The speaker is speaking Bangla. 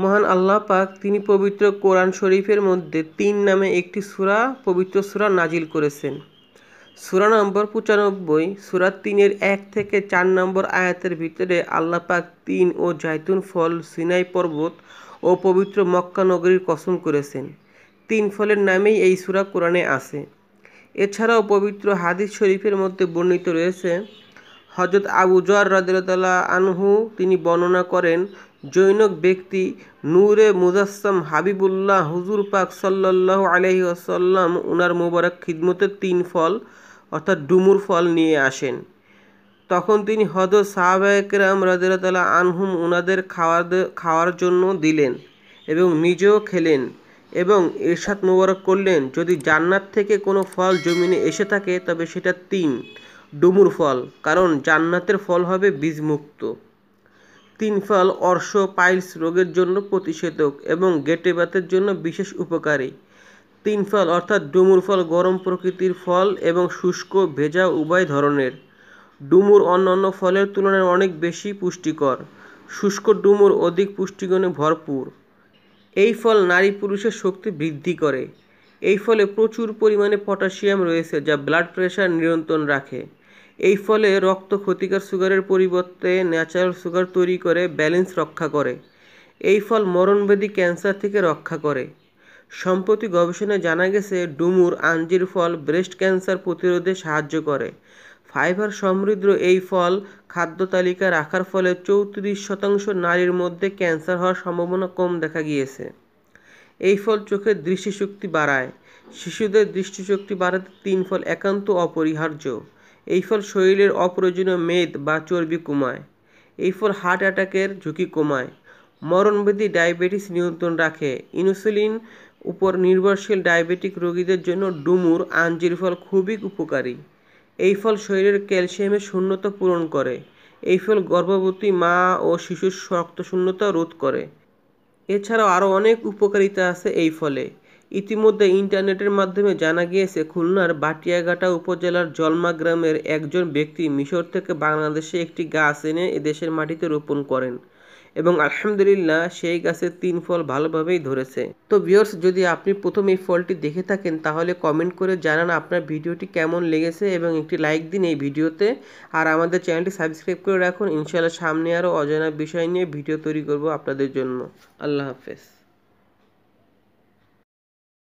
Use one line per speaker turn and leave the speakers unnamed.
মহান আল্লাহ পাক তিনি পবিত্র কোরআন শরীফের মধ্যে তিন নামে একটি সুরা পবিত্র সুরা নাজিল করেছেন সুরা নম্বর পঁচানব্বই সুরা তিনের এক থেকে চার নম্বর আয়াতের ভিতরে আল্লাহ পাক তিন ও জাইতুন ফল সিনাই পর্বত ও পবিত্র মক্কা নগরীর কসম করেছেন তিন ফলের নামেই এই সুরা কোরআনে আছে এছাড়াও পবিত্র হাদিস শরীফের মধ্যে বর্ণিত রয়েছে হজরত আবু জর রাজতলা আনহু তিনি বর্ণনা করেন জৈনক ব্যক্তি নূরে মুজাসম হাবিবুল্লাহ হুজুর পাক সাল্লাহ আলহি আসাল্লাম উনার মোবারক খিদমতে তিন ফল অর্থাৎ ডুমুর ফল নিয়ে আসেন তখন তিনি হদ সাহাবাহরাম রাজিরতাল্লাহ আনহুম উনাদের খাওয়ার খাওয়ার জন্য দিলেন এবং নিজেও খেলেন এবং এরশাদ মোবারক করলেন যদি জান্নাত থেকে কোনো ফল জমিনে এসে থাকে তবে সেটা তিন ডুমুর ফল কারণ জান্নাতের ফল হবে বীজমুক্ত তিনফল অর্শ পাইলস রোগের জন্য প্রতিষেধক এবং গেটে ব্যথের জন্য বিশেষ উপকারী তিন ফল অর্থাৎ ডুমুর ফল গরম প্রকৃতির ফল এবং শুষ্ক ভেজা উভয় ধরনের ডুমুর অন্যান্য ফলের তুলনায় অনেক বেশি পুষ্টিকর শুষ্ক ডুমুর অধিক পুষ্টিগুণে ভরপুর এই ফল নারী পুরুষের শক্তি বৃদ্ধি করে এই ফলে প্রচুর পরিমাণে পটাশিয়াম রয়েছে যা ব্লাড প্রেশার নিয়ন্ত্রণ রাখে এই ফলে রক্ত ক্ষতিকর সুগারের পরিবর্তে ন্যাচারাল সুগার তৈরি করে ব্যালেন্স রক্ষা করে এই ফল মরণবেদি ক্যান্সার থেকে রক্ষা করে সম্প্রতি গবেষণায় জানা গেছে ডুমুর আঞ্জির ফল ব্রেস্ট ক্যান্সার প্রতিরোধে সাহায্য করে ফাইবার সমৃদ্ধ এই ফল খাদ্য তালিকা রাখার ফলে চৌত্রিশ শতাংশ নারীর মধ্যে ক্যান্সার হওয়ার সম্ভাবনা কম দেখা গিয়েছে এই ফল চোখের দৃষ্টিশক্তি বাড়ায় শিশুদের দৃষ্টিশক্তি বাড়াতে তিন ফল একান্ত অপরিহার্য এই ফল শরীরের অপ্রয়োজনীয় মেদ বা চর্বি কমায় এই ফল হার্ট অ্যাটাকের ঝুঁকি কমায় মরণবিধি ডায়াবেটিস নিয়ন্ত্রণ রাখে ইনসুলিন উপর নির্ভরশীল ডায়াবেটিক রোগীদের জন্য ডুমুর আঞ্জির ফল খুবই উপকারী এই ফল শরীরের ক্যালসিয়ামের শূন্যতা পূরণ করে এই ফল গর্ভবতী মা ও শিশুর শক্ত শূন্যতা রোধ করে এছাড়াও আরও অনেক উপকারিতা আছে এই ফলে ইতিমধ্যে ইন্টারনেটের মাধ্যমে জানা গিয়েছে খুলনার বাটিয়াঘাটা উপজেলার জলমা গ্রামের একজন ব্যক্তি মিশর থেকে বাংলাদেশে একটি গাছ এনে এদেশের মাটিতে রোপণ করেন এবং আলহামদুলিল্লাহ সেই গাছের তিন ফল ভালোভাবেই ধরেছে তো ভিওর্স যদি আপনি প্রথম এই ফলটি দেখে থাকেন তাহলে কমেন্ট করে জানান আপনার ভিডিওটি কেমন লেগেছে এবং একটি লাইক দিন এই ভিডিওতে আর আমাদের চ্যানেলটি সাবস্ক্রাইব করে রাখুন ইনশাআল্লাহ সামনে আরও অজানা বিষয় নিয়ে ভিডিও তৈরি করব আপনাদের জন্য আল্লাহ হাফেজ